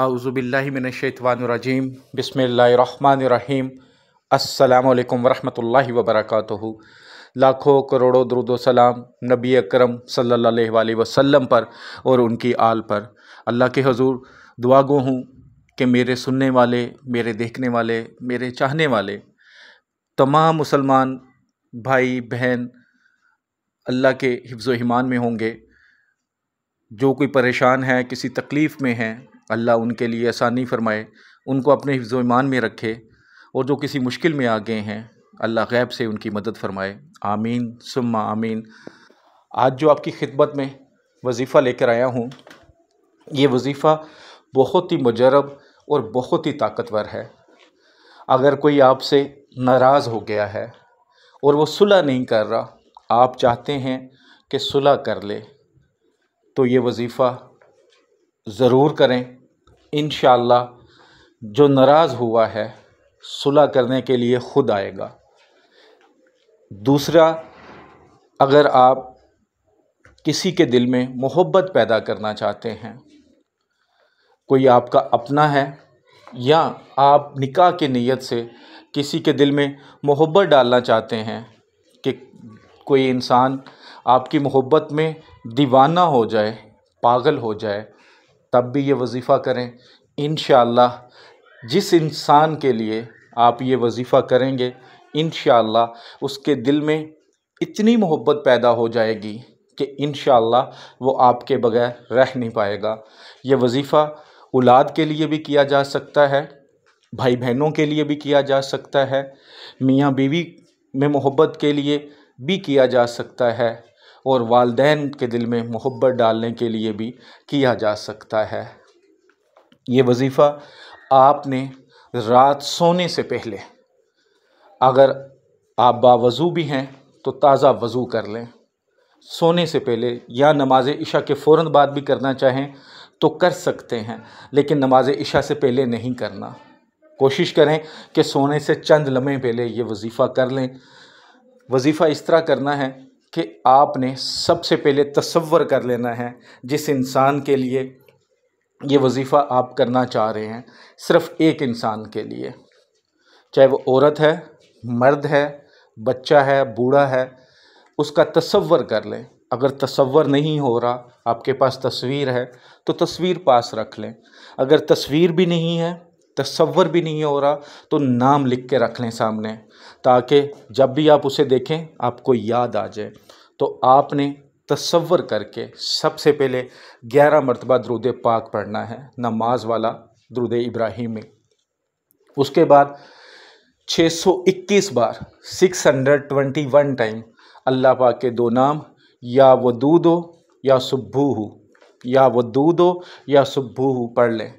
आउज़ुबिल्लिमिनशैतवानरजीम बसमीम अल्लाम वरहमल वबरक लाखों करोड़ों दरुदो सलाम नबी अकरम सल्लल्लाहु अलैहि वसल्लम पर और उनकी आल पर अल्लाह के हजूर दुआ गो हूँ कि मेरे सुनने वाले मेरे देखने वाले मेरे चाहने वाले तमाम मुसलमान भाई बहन अल्लाह के हिफ्ज़ ईमान में होंगे जो कोई परेशान है किसी तकलीफ़ में है अल्लाह उनके लिए आसानी फ़रमाए उनको अपने हिफ्ज़ ईमान में रखे और जो किसी मुश्किल में आ गए हैं अल्लाह गैब से उनकी मदद फ़रमाए आमीन सुम्मा आमीन आज जो आपकी खिदमत में वजीफ़ा लेकर आया हूँ ये वजीफ़ा बहुत ही मजरब और बहुत ही ताकतवर है अगर कोई आपसे नाराज़ हो गया है और वो सुलह नहीं कर रहा आप चाहते हैं कि सुलह कर ले तो ये वजीफ़ा ज़रूर करें इन जो नाराज़ हुआ है सुलह करने के लिए ख़ुद आएगा दूसरा अगर आप किसी के दिल में मोहब्बत पैदा करना चाहते हैं कोई आपका अपना है या आप निकाह के नीयत से किसी के दिल में मोहब्बत डालना चाहते हैं कि कोई इंसान आपकी मोहब्बत में दीवाना हो जाए पागल हो जाए तब भी ये वजीफ़ा करें इन जिस इंसान के लिए आप ये वजीफ़ा करेंगे इन उसके दिल में इतनी मोहब्बत पैदा हो जाएगी कि इन वो आपके बगैर रह नहीं पाएगा ये वजीफ़ा औलाद के लिए भी किया जा सकता है भाई बहनों के लिए भी किया जा सकता है मियाँ बीवी में मोहब्बत के लिए भी किया जा सकता है और वालदेन के दिल में मोहब्बत डालने के लिए भी किया जा सकता है ये वजीफ़ा आपने रात सोने से पहले अगर आप बावज़ू भी हैं तो ताज़ा वज़ू कर लें सोने से पहले या नमाज इशा के फ़ौर बाद भी करना चाहें तो कर सकते हैं लेकिन नमाज इशा से पहले नहीं करना कोशिश करें कि सोने से चंद लम्हे पहले ये वजीफ़ा कर लें वजीफ़ा इस तरह करना है कि आपने सबसे पहले तस्वर कर लेना है जिस इंसान के लिए ये वजीफ़ा आप करना चाह रहे हैं सिर्फ़ एक इंसान के लिए चाहे वो औरत है मर्द है बच्चा है बूढ़ा है उसका तस्वर कर लें अगर तस्वर नहीं हो रहा आपके पास तस्वीर है तो तस्वीर पास रख लें अगर तस्वीर भी नहीं है तस्वर भी नहीं हो रहा तो नाम लिख के रख लें सामने ताकि जब भी आप उसे देखें आपको याद आ जाए तो आपने तस्वर करके सबसे पहले ग्यारह मरतबा द्रुद पाक पढ़ना है नमाज वाला इब्राहिम में उसके बाद 621 बार 621 टाइम अल्लाह पाक के दो नाम या वदूदो या हो या वदूदो या सुब्बू पढ़ लें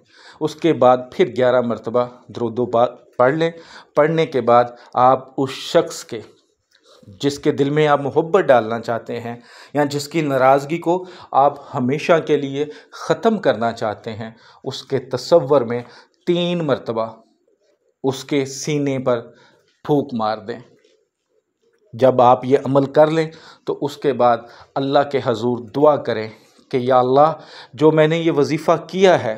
उसके बाद फिर ग्यारह मरतबा दरुदो पढ़ लें पढ़ने के बाद आप उस शख्स के जिसके दिल में आप मोहब्बत डालना चाहते हैं या जिसकी नाराज़गी को आप हमेशा के लिए ख़त्म करना चाहते हैं उसके तस्वर में तीन मरतबा उसके सीने पर फूक मार दें जब आप ये अमल कर लें तो उसके बाद अल्लाह के हजूर दुआ करें कि या अल्लाह जो मैंने ये वजीफ़ा किया है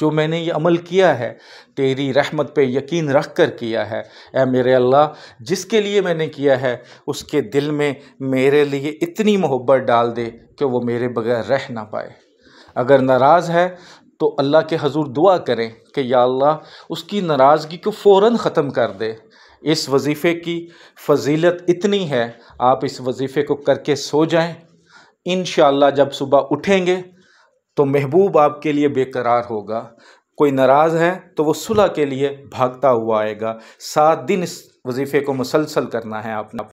जो मैंने ये अमल किया है तेरी रहमत पे यकीन रख कर किया है ए मेरे अल्लाह जिसके लिए मैंने किया है उसके दिल में मेरे लिए इतनी मोहब्बत डाल दे कि वो मेरे बगैर रह ना पाए अगर नाराज़ है तो अल्लाह के हजूर दुआ करें कि या अल्लाह उसकी नाराज़गी को फ़ौर ख़त्म कर दे इस वजीफ़े की फजीलत इतनी है आप इस वजीफ़े को करके सो जाएँ इन जब सुबह उठेंगे तो महबूब आपके लिए बेकरार होगा कोई नाराज़ है तो वो सुलह के लिए भागता हुआ आएगा सात दिन इस वजीफ़े को मुसलसल करना है आपने